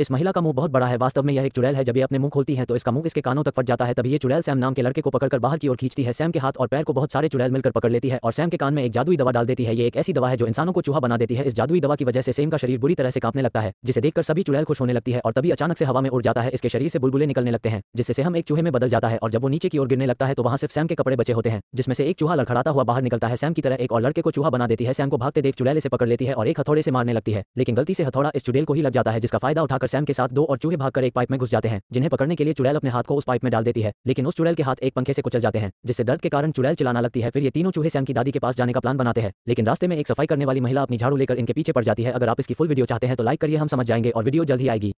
इस महिला का मुंह बहुत बड़ा है वास्तव में यह एक चुड़ैल है जब ये अपने मुंह खोलती है तो इसका मुंह इसके कानों तक फट जाता है तभी ये चुड़ैल सैम नाम के लड़के को पकड़कर बाहर की ओर खींचती है सैम के हाथ और पैर को बहुत सारे चुड़ैल मिलकर पकड़ लेती है और सैम के कान में एक जादुई दवा डाल देती है ये एक ऐसी दवा है जो इंसानों को चूहा बना देती है इस जादुई दवा की वजह से सेम का शरीर बुरी तरह से कांपने लगता है जिसे देखकर सभी चुड़ैल खुश होने लगती है और तभी अचानक से हवा में उड़ जाता है इसके शरीर से बुलबुले निकलने लगते हैं जिससे सेहम एक चूहे में बदल जाता है और जब वो नीचे की ओर गिरने लगता है तो वहां सिर्फ सैम के कपड़े बचे होते हैं जिसमें से एक चूहा लड़खड़ाता हुआ बाहर निकलता है सैम की तरह एक और लड़के को चूहा बना देती है सैम को भागते देख चुड़ैल से पकड़ लेती है और एक हथौड़े से मारने लगती है लेकिन गलती से हथौड़ा इस चुड़ैल को ही लग जाता है जिसका फायदा उठाकर जाकर सैम के साथ दो और चूहे भागकर एक पाइप में घुस जाते हैं जिन्हें पकड़ने के लिए चुड़ैल अपने हाथ को उस पाइप में डाल देती है लेकिन उस चुड़ैल के हाथ एक पंखे से कुचल जाते हैं जिससे दर्द के कारण चुड़ैल चलाना लगती है फिर ये तीनों चूहे सैम की दादी के पास जाने का प्लान बनाते हैं लेकिन रास्ते में एक सफाई करने वाली महिला अपनी झाड़ू लेकर इनके पीछे पड़ जाती है अगर आप इसकी फुल वीडियो चाहते हैं तो लाइक करिए हम समझ जाएंगे और वीडियो जल्द ही आएगी